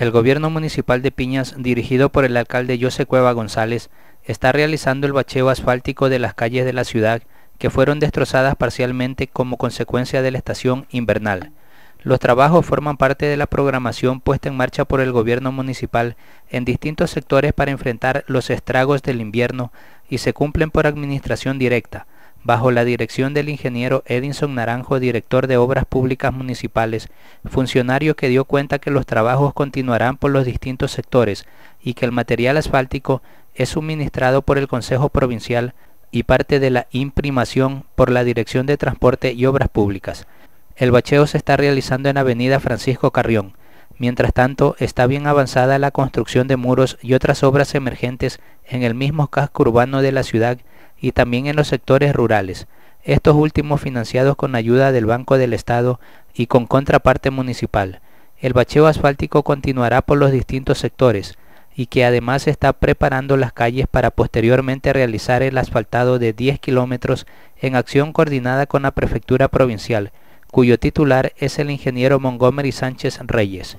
El gobierno municipal de Piñas, dirigido por el alcalde José Cueva González, está realizando el bacheo asfáltico de las calles de la ciudad que fueron destrozadas parcialmente como consecuencia de la estación invernal. Los trabajos forman parte de la programación puesta en marcha por el gobierno municipal en distintos sectores para enfrentar los estragos del invierno y se cumplen por administración directa, bajo la dirección del ingeniero Edinson Naranjo, director de Obras Públicas Municipales, funcionario que dio cuenta que los trabajos continuarán por los distintos sectores y que el material asfáltico es suministrado por el Consejo Provincial y parte de la imprimación por la Dirección de Transporte y Obras Públicas. El bacheo se está realizando en Avenida Francisco Carrión. Mientras tanto, está bien avanzada la construcción de muros y otras obras emergentes en el mismo casco urbano de la ciudad y también en los sectores rurales, estos últimos financiados con ayuda del Banco del Estado y con contraparte municipal. El bacheo asfáltico continuará por los distintos sectores y que además está preparando las calles para posteriormente realizar el asfaltado de 10 kilómetros en acción coordinada con la Prefectura Provincial, cuyo titular es el ingeniero Montgomery Sánchez Reyes.